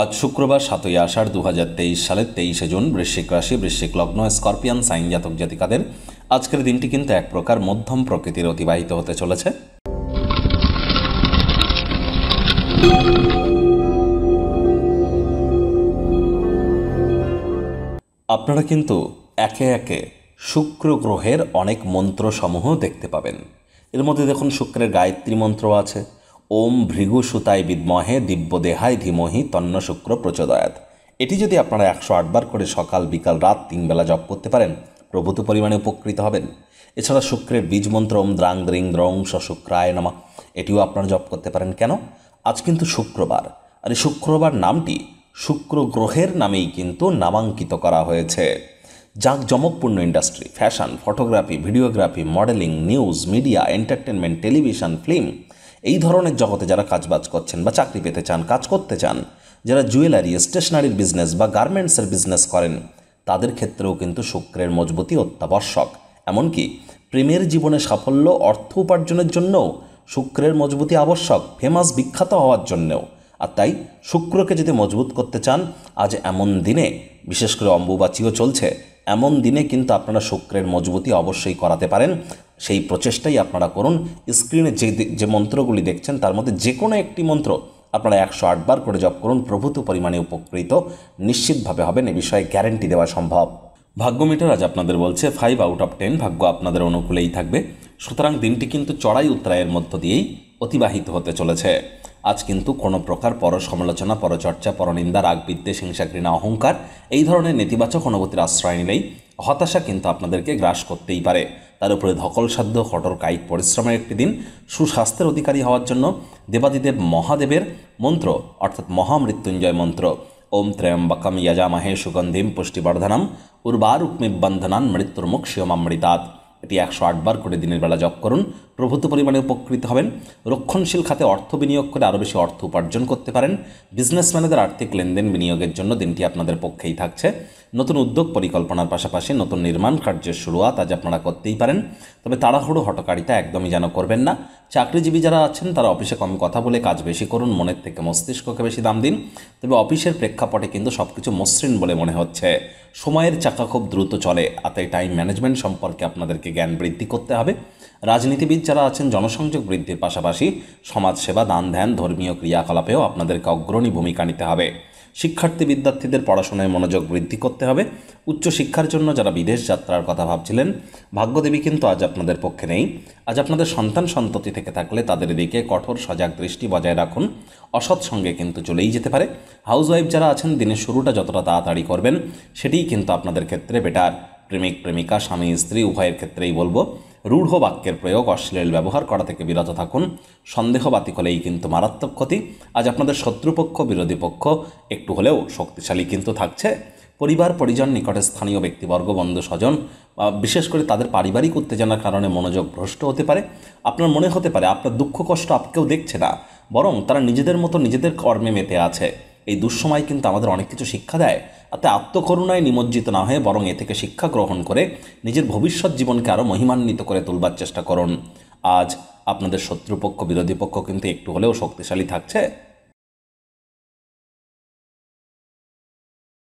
আজ শুক্রবার সাতই আষাঢ় দু হাজার তেইশ সালের তেইশে জুন বৃশ্চিক রাশি বৃশ্চিক লগ্ন স্করপিয়ান সাইন জাতক জাতিকাদের আজকের দিনটি কিন্তু এক প্রকার মধ্যম প্রকৃতির অতিবাহিত হতে চলেছে আপনারা কিন্তু একে একে শুক্র গ্রহের অনেক মন্ত্রসমূহ দেখতে পাবেন এর মধ্যে দেখুন শুক্রের গায়ত্রী মন্ত্র আছে ওম ভৃগুসুতায় বিদ্মহে দিব্যদেহায় ধীমহি তন্ন শুক্র প্রচোদয়াত এটি যদি আপনারা একশো আটবার করে সকাল বিকাল রাত তিনবেলা জপ করতে পারেন প্রভূত পরিমাণে উপকৃত হবেন এছাড়া শুক্রের বীজ মন্ত্র ওম দ্রাং দ্রিং দ্রং শুক্রায় নামা এটিও আপনারা জপ করতে পারেন কেন আজ কিন্তু শুক্রবার আর এই শুক্রবার নামটি শুক্র গ্রহের নামেই কিন্তু নামাঙ্কিত করা হয়েছে যাক জমকপূর্ণ industry fashion photography videography modelling news media entertainment television film এই ধরনের জগতে যারা কাজবাজ করছেন বা চাকরি পেতে চান কাজ করতে চান যারা জুয়েলারি স্টেশনারির বিজনেস বা গার্মেন্টসের বিজনেস করেন তাদের ক্ষেত্রেও কিন্তু শুক্রের মজবুতি অত্যাবশ্যক এমনকি প্রেমের জীবনে সাফল্য অর্থ উপার্জনের জন্যও শুক্রের মজবুতি আবশ্যক ফেমাস বিখ্যাত হওয়ার জন্যেও আর তাই শুক্রকে যদি মজবুত করতে চান আজ এমন দিনে বিশেষ করে অম্বুবাচিও চলছে এমন দিনে কিন্তু আপনারা শুক্রের মজবুতি অবশ্যই করাতে পারেন সেই প্রচেষ্টাই আপনারা করুন স্ক্রিনে যে যে মন্ত্রগুলি দেখছেন তার মধ্যে যে কোনো একটি মন্ত্র আপনারা একশো আটবার করে জপ করুন প্রভূত পরিমাণে উপকৃত নিশ্চিতভাবে হবেন এ বিষয়ে গ্যারেন্টি দেওয়া সম্ভব ভাগ্য মিটার আজ আপনাদের বলছে ফাইভ আউট অফ টেন ভাগ্য আপনাদের অনুকূলেই থাকবে সুতরাং দিনটি কিন্তু চড়াই উত্তরায়ের মধ্য দিয়েই অতিবাহিত হতে চলেছে আজ কিন্তু কোনো প্রকার পর সমালোচনা পরচর্চা পরনিন্দা রাগ বিদ্বেষ হিংসা ঘৃণা অহংকার এই ধরনের নেতিবাচক অনুভূতির আশ্রয় নিলেই হতাশা কিন্তু আপনাদেরকে গ্রাস করতেই পারে তার উপরে ধকলসাধ্য কঠোর কায়িক পরিশ্রমের একটি দিন সুস্বাস্থ্যের অধিকারী হওয়ার জন্য দেবাদিদেব মহাদেবের মন্ত্র অর্থাৎ মহামৃত্যুঞ্জয় মন্ত্র ওম ত্রয়ম্বকম ইয়াজামহে সুগন্ধিম পুষ্টিবর্ধনম উর্বারুক্মিবন্ধনান মৃত্যুর্মুক্ষিয়মামৃতাত এটি একশো আটবার করে দিনের বেলা জপ করুন প্রভূত পরিমাণে উপকৃত হবেন রক্ষণশীল খাতে অর্থ বিনিয়োগ করে আরও বেশি অর্থ উপার্জন করতে পারেন বিজনেসম্যানেদের আর্থিক লেনদেন বিনিয়োগের জন্য দিনটি আপনাদের পক্ষেই থাকছে নতুন উদ্যোগ পরিকল্পনার পাশাপাশি নতুন নির্মাণ কার্যের শুরুয়াত আজ আপনারা করতেই পারেন তবে তাড়াহুড়ো হটকারিতা একদমই যেন করবেন না চাকরিজীবী যারা আছেন তারা অফিসে কম কথা বলে কাজ বেশি করুন মনের থেকে মস্তিষ্ককে বেশি দাম দিন তবে অফিসের প্রেক্ষাপটে কিন্তু সব কিছু মসৃণ বলে মনে হচ্ছে সময়ের চাকা খুব দ্রুত চলে আতে টাইম ম্যানেজমেন্ট সম্পর্কে আপনাদেরকে জ্ঞান বৃদ্ধি করতে হবে রাজনীতিবিদ যারা আছেন জনসংযোগ বৃদ্ধির পাশাপাশি সমাজসেবা দান ধ্যান ধর্মীয় ক্রিয়াকলাপেও আপনাদেরকে অগ্রণী ভূমিকা নিতে হবে শিক্ষার্থী বিদ্যার্থীদের পড়াশোনায় মনোযোগ বৃদ্ধি করতে হবে উচ্চশিক্ষার জন্য যারা বিদেশ যাত্রার কথা ভাবছিলেন ভাগ্যদেবী কিন্তু আজ আপনাদের পক্ষে নেই আজ আপনাদের সন্তান সন্ততি থেকে থাকলে তাদের দিকে কঠোর সজাগ দৃষ্টি বজায় রাখুন অসৎ সঙ্গে কিন্তু চলেই যেতে পারে হাউসওয়াইফ যারা আছেন দিনের শুরুটা যতটা তাড়াতাড়ি করবেন সেটিই কিন্তু আপনাদের ক্ষেত্রে বেটার প্রেমিক প্রেমিকা স্বামী স্ত্রী উভয়ের ক্ষেত্রেই বলবো রূঢ় বাক্যের প্রয়োগ অশ্লীল ব্যবহার করা থেকে বিরত থাকুন সন্দেহ বাতিক হলেই কিন্তু মারাত্মক ক্ষতি আজ আপনাদের শত্রুপক্ষ বিরোধী পক্ষ একটু হলেও শক্তিশালী কিন্তু থাকছে পরিবার পরিজন নিকটে স্থানীয় ব্যক্তিবর্গ বন্ধু স্বজন বা বিশেষ করে তাদের পারিবারিক উত্তেজনার কারণে মনোযোগ ভ্রষ্ট হতে পারে আপনার মনে হতে পারে আপনার দুঃখ কষ্ট কেউ দেখছে না বরং তারা নিজেদের মতো নিজেদের কর্মে মেতে আছে এই দুঃসময় কিন্তু আমাদের অনেক কিছু শিক্ষা দেয় তাতে আত্মকরুণায় নিমজ্জিত না হয়ে বরং এ থেকে শিক্ষা গ্রহণ করে নিজের ভবিষ্যৎ জীবনকে আরও মহিমান্বিত করে তুলবার চেষ্টা করুন আজ আপনাদের শত্রুপক্ষ বিরোধী পক্ষ কিন্তু একটু হলেও শক্তিশালী থাকছে